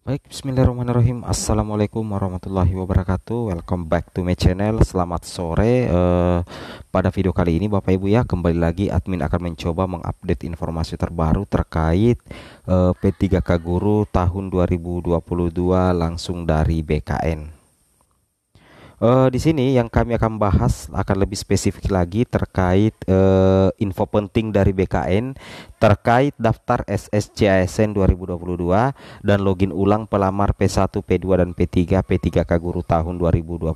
Baik, bismillahirrahmanirrahim Assalamualaikum warahmatullahi wabarakatuh Welcome back to my channel Selamat sore uh, Pada video kali ini Bapak Ibu ya Kembali lagi admin akan mencoba mengupdate informasi terbaru Terkait uh, eh, P3K Guru tahun 2022 Langsung dari BKN uh, di sini yang kami akan bahas akan lebih spesifik lagi terkait uh, info penting dari BKN terkait daftar SSCASN 2022 dan login ulang pelamar P1, P2 dan P3 P3K Guru tahun 2022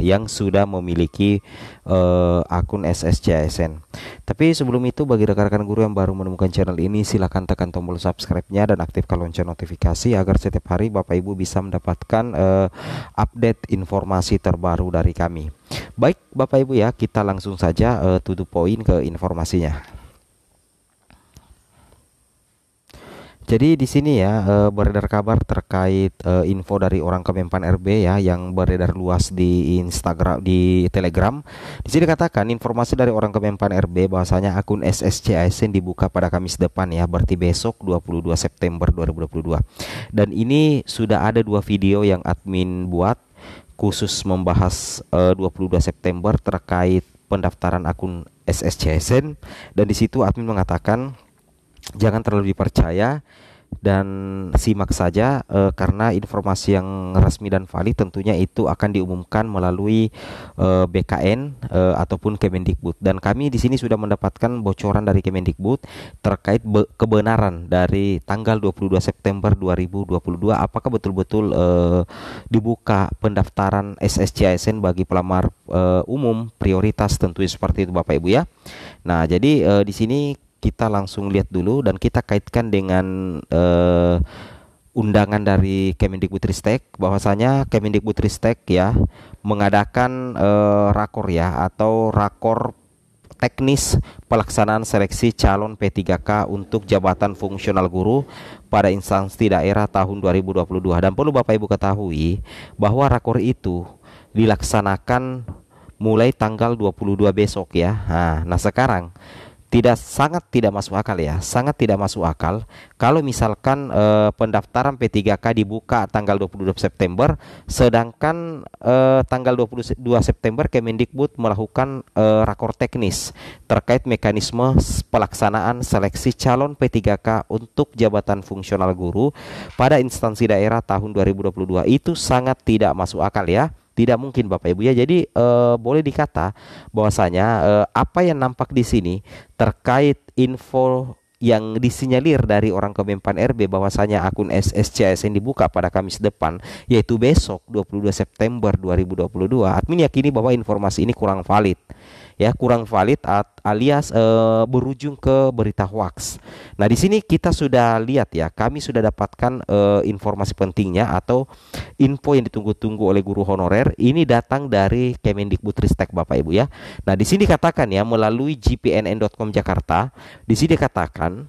yang sudah memiliki uh, akun SSCASN. Tapi sebelum itu bagi rekan-rekan guru yang baru menemukan channel ini silahkan tekan tombol subscribe-nya dan aktifkan lonceng notifikasi agar setiap hari Bapak Ibu bisa mendapatkan uh, update informasi terbaru terbaru dari kami. Baik, Bapak Ibu ya, kita langsung saja uh, eh, to the point ke informasinya. Jadi di sini ya e, beredar kabar terkait e, info dari orang Kemenpan RB ya yang beredar luas di Instagram di Telegram. Di sini dikatakan informasi dari orang Kemenpan RB bahwasanya akun ASN dibuka pada Kamis depan ya berarti besok 22 September 2022. Dan ini sudah ada dua video yang admin buat khusus membahas eh, uh, 22 September terkait pendaftaran akun SSCSN dan di situ admin mengatakan jangan terlalu dipercaya dan simak saja e, karena informasi yang resmi dan valid tentunya itu akan diumumkan melalui e, eh, BKN e, eh, ataupun Kemendikbud dan kami di sini sudah mendapatkan bocoran dari Kemendikbud terkait kebenaran dari tanggal 22 September 2022 apakah betul-betul e, dibuka pendaftaran SSCISN bagi pelamar e, umum prioritas tentunya seperti itu Bapak Ibu ya. Nah, jadi e, di sini kita langsung lihat dulu dan kita kaitkan dengan uh, undangan dari Kemendikbudristek bahwasanya Kemendikbudristek ya mengadakan uh, rakor ya atau rakor teknis pelaksanaan seleksi calon P3K untuk jabatan fungsional guru pada instansi daerah tahun 2022 dan perlu Bapak Ibu ketahui bahwa rakor itu dilaksanakan mulai tanggal 22 besok ya. Nah, nah sekarang tidak sangat tidak masuk akal ya, sangat tidak masuk akal kalau misalkan eh, pendaftaran P3K dibuka tanggal 22 September sedangkan eh, tanggal 22 September Kemendikbud melakukan eh, rakor teknis terkait mekanisme pelaksanaan seleksi calon P3K untuk jabatan fungsional guru pada instansi daerah tahun 2022 itu sangat tidak masuk akal ya. Tidak mungkin Bapak Ibu ya. Jadi eh, boleh dikata bahwasanya eh, apa yang nampak di sini terkait info yang disinyalir dari orang Kemenpan RB bahwasanya akun SSCS yang dibuka pada Kamis depan yaitu besok 22 September 2022. Admin yakini bahwa informasi ini kurang valid ya kurang valid at, alias e, berujung ke berita hoax. Nah, di sini kita sudah lihat ya, kami sudah dapatkan e, informasi pentingnya atau info yang ditunggu-tunggu oleh guru honorer ini datang dari Kemendikbudristek Bapak Ibu ya. Nah, di sini katakan ya melalui gpnn.com Jakarta, di sini katakan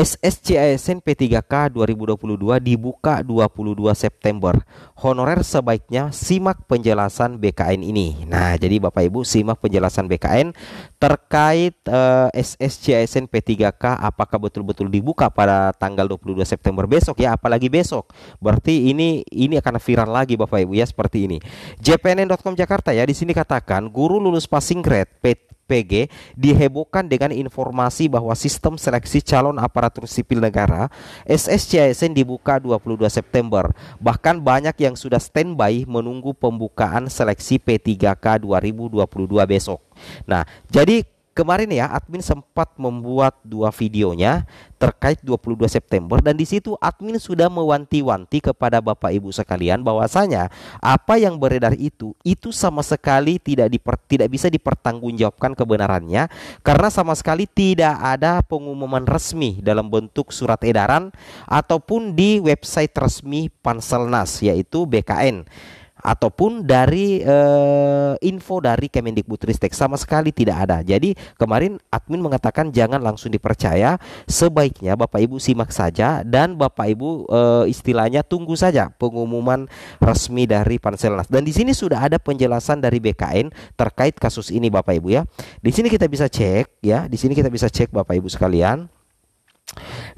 SSCISN SNP 3 k 2022 dibuka 22 September. Honorer sebaiknya simak penjelasan BKN ini. Nah, jadi Bapak Ibu simak penjelasan BKN terkait uh, SNP P3K apakah betul-betul dibuka pada tanggal 22 September besok ya, apalagi besok. Berarti ini ini akan viral lagi Bapak Ibu ya seperti ini. JPNN.com Jakarta ya di sini katakan guru lulus passing grade p SPG dihebohkan dengan informasi bahwa sistem seleksi calon aparatur sipil negara (SSCSN) dibuka 22 September. Bahkan banyak yang sudah standby menunggu pembukaan seleksi P3K 2022 besok. Nah, jadi Kemarin ya admin sempat membuat dua videonya terkait 22 September dan di situ admin sudah mewanti-wanti kepada Bapak Ibu sekalian bahwasanya apa yang beredar itu itu sama sekali tidak diper, tidak bisa dipertanggungjawabkan kebenarannya karena sama sekali tidak ada pengumuman resmi dalam bentuk surat edaran ataupun di website resmi Panselnas yaitu BKN ataupun dari uh, info dari Kemendikbudristek sama sekali tidak ada. Jadi kemarin admin mengatakan jangan langsung dipercaya, sebaiknya Bapak Ibu simak saja dan Bapak Ibu uh, istilahnya tunggu saja pengumuman resmi dari Panselnas. Dan di sini sudah ada penjelasan dari BKN terkait kasus ini Bapak Ibu ya. Di sini kita bisa cek ya, di sini kita bisa cek Bapak Ibu sekalian.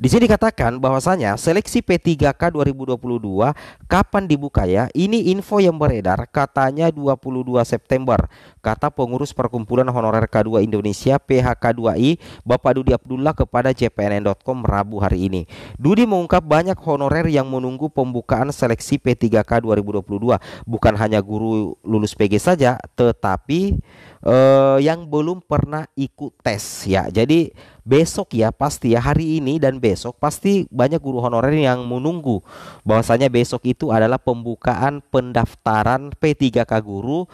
Di sini dikatakan bahwasanya seleksi P3K 2022 kapan dibuka ya? Ini info yang beredar katanya 22 September. Kata pengurus Perkumpulan Honorer K2 Indonesia PHK2I Bapak Dudi Abdullah kepada cpnn.com Rabu hari ini. Dudi mengungkap banyak honorer yang menunggu pembukaan seleksi P3K 2022, bukan hanya guru lulus PG saja, tetapi eh, yang belum pernah ikut tes ya. Jadi besok ya pasti ya hari ini dan besok pasti banyak guru honorer yang menunggu bahwasanya besok itu adalah pembukaan pendaftaran P3K guru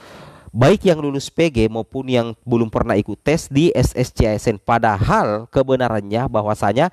baik yang lulus PG maupun yang belum pernah ikut tes di SSCSN padahal kebenarannya bahwasanya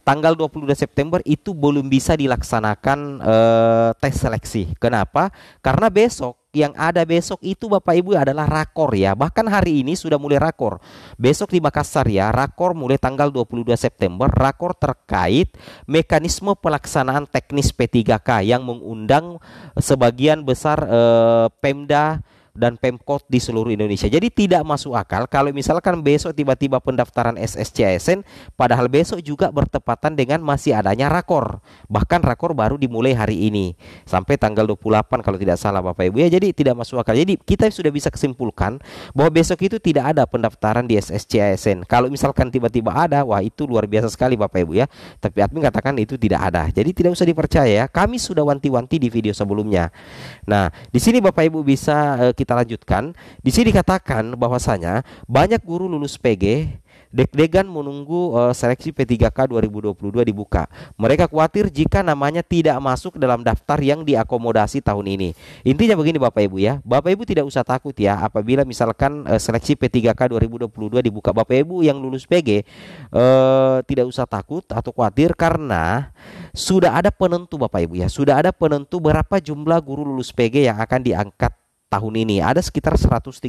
tanggal 22 September itu belum bisa dilaksanakan eh, tes seleksi. Kenapa? Karena besok yang ada besok itu Bapak Ibu adalah rakor ya. Bahkan hari ini sudah mulai rakor. Besok di Makassar ya, rakor mulai tanggal 22 September, rakor terkait mekanisme pelaksanaan teknis P3K yang mengundang sebagian besar eh, Pemda dan Pemkot di seluruh Indonesia. Jadi tidak masuk akal kalau misalkan besok tiba-tiba pendaftaran SSCSN padahal besok juga bertepatan dengan masih adanya rakor. Bahkan rakor baru dimulai hari ini sampai tanggal 28 kalau tidak salah Bapak Ibu ya. Jadi tidak masuk akal. Jadi kita sudah bisa kesimpulkan bahwa besok itu tidak ada pendaftaran di SSCSN. Kalau misalkan tiba-tiba ada, wah itu luar biasa sekali Bapak Ibu ya. Tapi admin katakan itu tidak ada. Jadi tidak usah dipercaya. Kami sudah wanti-wanti di video sebelumnya. Nah, di sini Bapak Ibu bisa uh, kita lanjutkan, di sini dikatakan bahwasanya banyak guru lulus PG deg-degan menunggu uh, seleksi P3K 2022 dibuka. Mereka khawatir jika namanya tidak masuk dalam daftar yang diakomodasi tahun ini. Intinya begini Bapak Ibu ya, Bapak Ibu tidak usah takut ya apabila misalkan uh, seleksi P3K 2022 dibuka. Bapak Ibu yang lulus PG uh, eh, tidak usah takut atau khawatir karena sudah ada penentu Bapak Ibu ya, sudah ada penentu berapa jumlah guru lulus PG yang akan diangkat tahun ini ada sekitar 134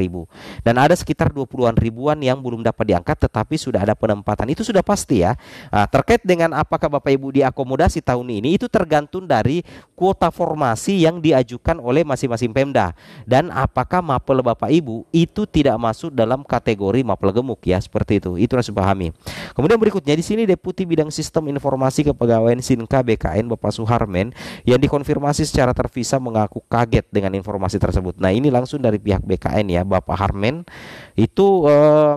ribu dan ada sekitar 20-an ribuan yang belum dapat diangkat tetapi sudah ada penempatan itu sudah pasti ya nah, terkait dengan apakah Bapak Ibu diakomodasi tahun ini itu tergantung dari kuota formasi yang diajukan oleh masing-masing Pemda dan apakah mapel Bapak Ibu itu tidak masuk dalam kategori mapel gemuk ya seperti itu itu harus dipahami kemudian berikutnya di sini Deputi Bidang Sistem Informasi Kepegawaian Sinka BKN Bapak Suharmen yang dikonfirmasi secara terpisah mengaku kaget dengan informasi informasi tersebut. Nah, ini langsung dari pihak BKN ya, Bapak Harmen itu eh,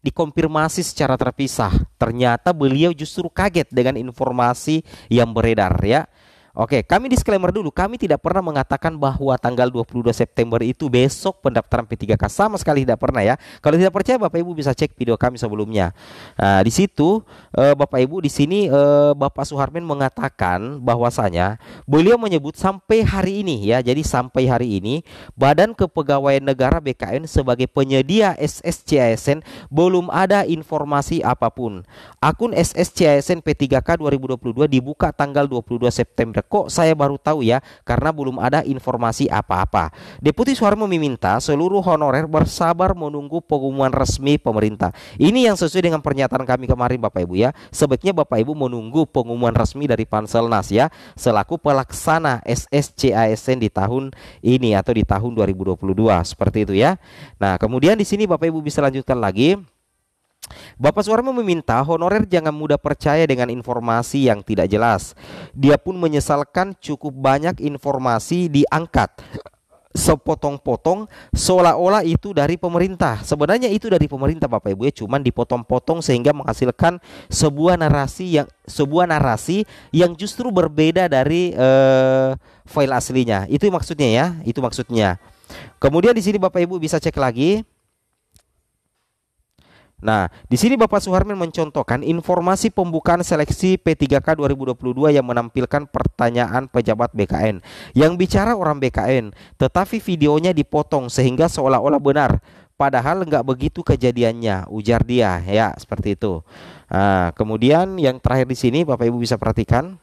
dikonfirmasi secara terpisah. Ternyata beliau justru kaget dengan informasi yang beredar ya. Oke, kami disclaimer dulu, kami tidak pernah mengatakan bahwa tanggal 22 September itu besok pendaftaran P3K sama sekali tidak pernah ya. Kalau tidak percaya Bapak Ibu bisa cek video kami sebelumnya. Nah, di situ eh, Bapak Ibu di sini eh, Bapak Suharmin mengatakan bahwasanya beliau menyebut sampai hari ini ya. Jadi sampai hari ini Badan Kepegawaian Negara BKN sebagai penyedia SSCASN belum ada informasi apapun. Akun SSCASN P3K 2022 dibuka tanggal 22 September kok saya baru tahu ya karena belum ada informasi apa-apa. Deputi Suharmo meminta seluruh honorer bersabar menunggu pengumuman resmi pemerintah. Ini yang sesuai dengan pernyataan kami kemarin Bapak Ibu ya. Sebaiknya Bapak Ibu menunggu pengumuman resmi dari Panselnas ya selaku pelaksana SSCASN di tahun ini atau di tahun 2022 seperti itu ya. Nah, kemudian di sini Bapak Ibu bisa lanjutkan lagi. Bapak Soeharto meminta honorer jangan mudah percaya dengan informasi yang tidak jelas. Dia pun menyesalkan cukup banyak informasi diangkat sepotong-potong seolah-olah itu dari pemerintah. Sebenarnya itu dari pemerintah Bapak Ibu ya, cuman dipotong-potong sehingga menghasilkan sebuah narasi yang sebuah narasi yang justru berbeda dari uh, file aslinya. Itu maksudnya ya, itu maksudnya. Kemudian di sini Bapak Ibu bisa cek lagi Nah, di sini Bapak Suharmin mencontohkan informasi pembukaan seleksi P3K 2022 yang menampilkan pertanyaan pejabat BKN yang bicara orang BKN, tetapi videonya dipotong sehingga seolah-olah benar. Padahal nggak begitu kejadiannya, ujar dia, ya seperti itu. Nah, kemudian yang terakhir di sini Bapak Ibu bisa perhatikan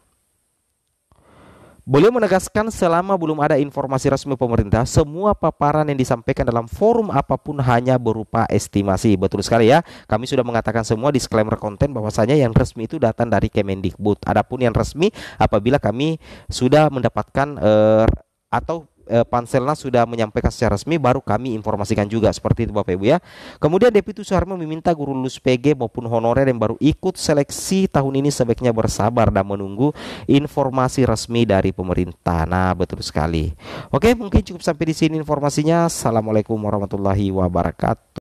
Beliau menegaskan selama belum ada informasi resmi pemerintah, semua paparan yang disampaikan dalam forum apapun hanya berupa estimasi. Betul sekali ya. Kami sudah mengatakan semua disclaimer konten bahwasanya yang resmi itu datang dari Kemendikbud. Adapun yang resmi apabila kami sudah mendapatkan uh, atau eh, Panselnas sudah menyampaikan secara resmi baru kami informasikan juga seperti itu Bapak Ibu ya. Kemudian Deputi Soeharto meminta guru lulus PG maupun honorer yang baru ikut seleksi tahun ini sebaiknya bersabar dan menunggu informasi resmi dari pemerintah. Nah, betul sekali. Oke, mungkin cukup sampai di sini informasinya. Assalamualaikum warahmatullahi wabarakatuh.